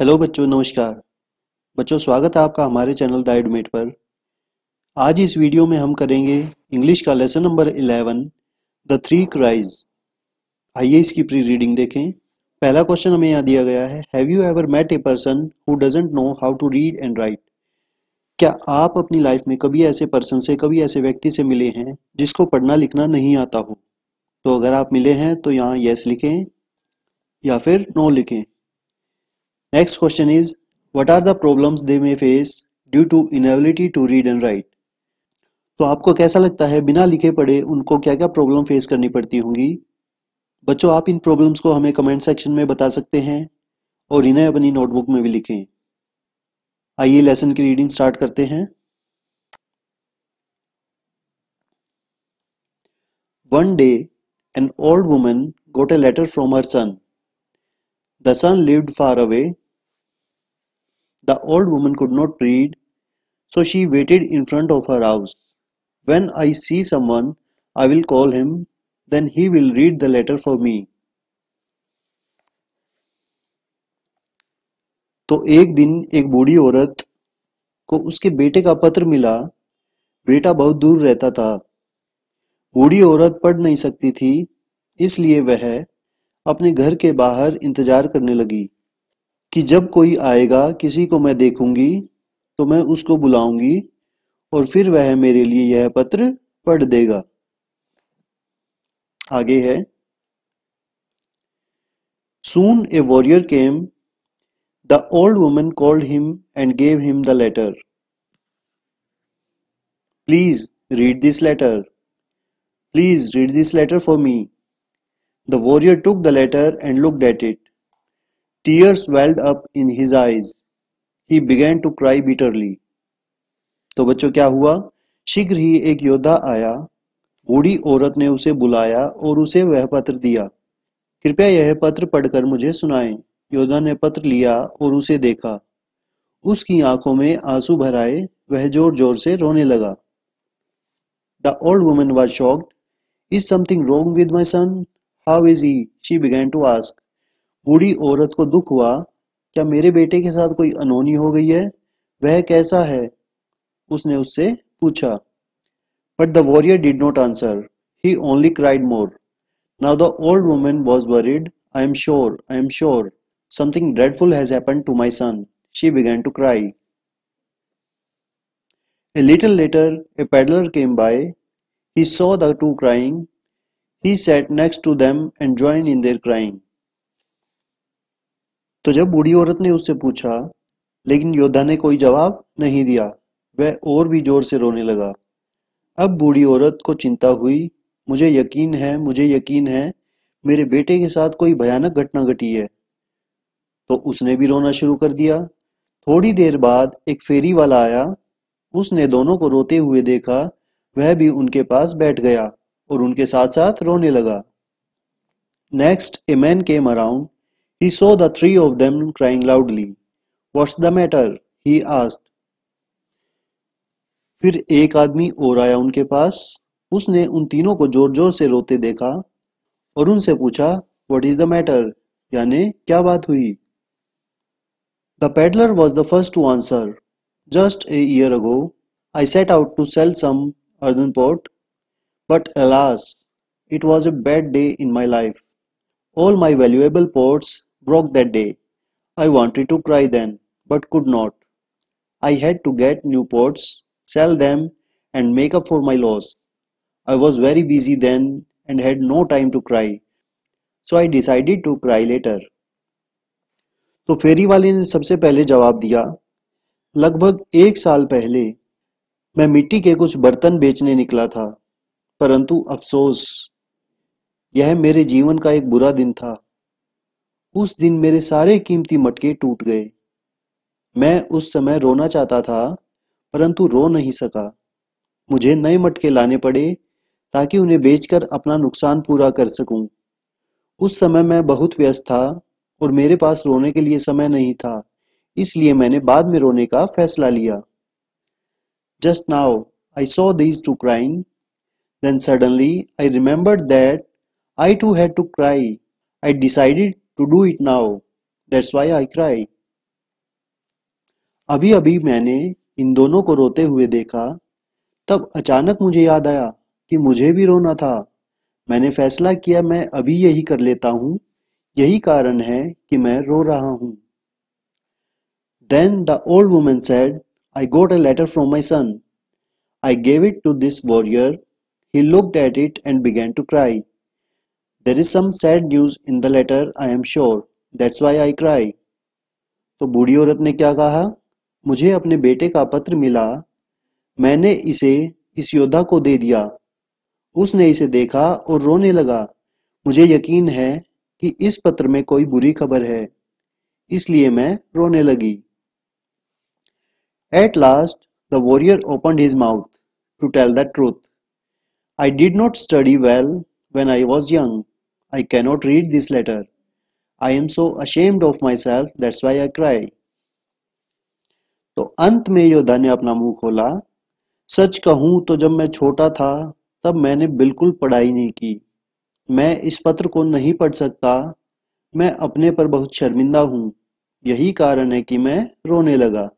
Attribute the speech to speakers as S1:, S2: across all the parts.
S1: Hello बच्चों नमस्कार बच्चों स्वागत है आपका हमारे चैनल द एडमेट पर आज इस वीडियो में हम करेंगे इंग्लिश का lesson number 11 the three cries आइए इसकी प्री रीडिंग देखें पहला क्वेश्चन हमें यहाँ दिया गया है have you ever met a person who doesn't know how to read and write क्या आप अपनी लाइफ में कभी ऐसे पर्सन से कभी ऐसे व्यक्ति से मिले हैं जिसको पढ़ना लिखना नहीं आता हो तो अगर आप मिले हैं तो यहाँ येस लिखें या फिर नो लिखें next question is what are the problems they may face due to inability to read and write? तो आपको कैसा लगता है बिना लिखे पढ़े उनको क्या क्या प्रॉब्लम फेस करनी पड़ती होंगी बच्चों आप इन प्रॉब्लम्स को हमें कमेंट सेक्शन में बता सकते हैं और इन्हें अपनी नोटबुक में भी लिखें आइए लेसन की रीडिंग स्टार्ट करते हैं one day an old women got a letter from her son the son lived far away The old woman could not read, so she waited in front of her house. When I see someone, I will call him, then he will read the letter for me. तो एक दिन एक बूढ़ी औरत को उसके बेटे का पत्र मिला बेटा बहुत दूर रहता था बूढ़ी औरत पढ़ नहीं सकती थी इसलिए वह अपने घर के बाहर इंतजार करने लगी कि जब कोई आएगा किसी को मैं देखूंगी तो मैं उसको बुलाऊंगी और फिर वह मेरे लिए यह पत्र पढ़ देगा आगे है soon a warrior came the old woman called him and gave him the letter please read this letter please read this letter for me the warrior took the letter and look at it tears welled up in his eyes. He began to cry bitterly. तो बच्चों क्या हुआ शीघ्र ही एक योद्धा आया बूढ़ी औरत ने उसे बुलाया और उसे वह पत्र दिया कृपया यह पत्र पढ़कर मुझे सुनाएं। योद्धा ने पत्र लिया और उसे देखा उसकी आंखों में आंसू भराए वह जोर जोर से रोने लगा the old women was shocked is something wrong with my son how is he she began to ask बूढ़ी औरत को दुख हुआ क्या मेरे बेटे के साथ कोई अनहोनी हो गई है वह कैसा है उसने उससे पूछा but the warrior did not answer he only cried more now the old women was worried I am sure I am sure something dreadful has happen to my son she began to cry a little later a peddler came by he saw the two crying he sat next to them and join in their crying तो जब बूढ़ी औरत ने उससे पूछा लेकिन योद्धा ने कोई जवाब नहीं दिया वह और भी जोर से रोने लगा अब बूढ़ी औरत को चिंता हुई मुझे यकीन है मुझे यकीन है मेरे बेटे के साथ कोई भयानक घटना घटी है तो उसने भी रोना शुरू कर दिया थोड़ी देर बाद एक फेरी वाला आया उसने दोनों को रोते हुए देखा वह भी उनके पास बैठ गया और उनके साथ साथ रोने लगा next a man came around He saw the three of them crying loudly. "What's the matter?" he asked. फिर एक आदमी और आया उनके पास उसने उन तीनों को जोर जोर से रोते देखा और उनसे पूछा वट इज द मैटर यानी क्या बात हुई the peddler was the first to answer just a year ago I set out to sell some earthen pot but alas it was a bad day in my life all my valuable pots broke that day. I wanted to cry then, but could not. I had to get new pots, sell them, and make up for my loss. I was very busy then and had no time to cry, so I decided to cry later. तो फेरी वाले ने सबसे पहले जवाब दिया लगभग एक साल पहले मैं मिट्टी के कुछ बर्तन बेचने निकला था परंतु अफसोस यह मेरे जीवन का एक बुरा दिन था उस दिन मेरे सारे कीमती मटके टूट गए मैं उस समय रोना चाहता था परंतु रो नहीं सका मुझे नए मटके लाने पड़े ताकि उन्हें बेचकर अपना नुकसान पूरा कर सकूं। उस समय मैं बहुत व्यस्त था और मेरे पास रोने के लिए समय नहीं था इसलिए मैंने बाद में रोने का फैसला लिया just now I saw these two crying then suddenly I remember that I too had to cry I decided to do it now. That's why I cry. अभी अभी मैंने इन दोनों को रोते हुए देखा तब अचानक मुझे याद आया कि मुझे भी रोना था मैंने फैसला किया मैं अभी यही कर लेता हूं यही कारण है कि मैं रो रहा हूं then the old woman said I got a letter from my son I gave it to this warrior he looked at it and began to cry there is some sad news in the letter I am sure that's why I cry तो बूढ़ी औरत ने क्या कहा मुझे अपने बेटे का पत्र मिला मैंने इसे इस योद्धा को दे दिया उसने इसे देखा और रोने लगा मुझे यकीन है कि इस पत्र में कोई बुरी खबर है इसलिए मैं रोने लगी at last the warrior open his mouth to tell the truth I did not study well when I was young I cannot read this letter. I am so ashamed of myself. That's why I cry. तो अंत में योद्धा ने अपना मुंह खोला सच कहूं तो जब मैं छोटा था तब मैंने बिल्कुल पढ़ाई नहीं की मैं इस पत्र को नहीं पढ़ सकता मैं अपने पर बहुत शर्मिंदा हूं यही कारण है कि मैं रोने लगा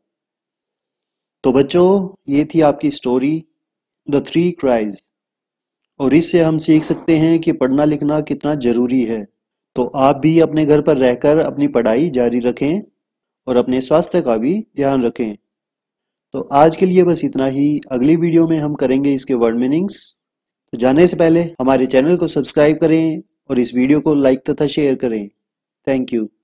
S1: तो बच्चों ये थी आपकी स्टोरी द थ्री क्राइज और इससे हम सीख सकते हैं कि पढ़ना लिखना कितना ज़रूरी है तो आप भी अपने घर पर रहकर अपनी पढ़ाई जारी रखें और अपने स्वास्थ्य का भी ध्यान रखें तो आज के लिए बस इतना ही अगली वीडियो में हम करेंगे इसके वर्ड मीनिंग्स तो जाने से पहले हमारे चैनल को सब्सक्राइब करें और इस वीडियो को लाइक तथा शेयर करें थैंक यू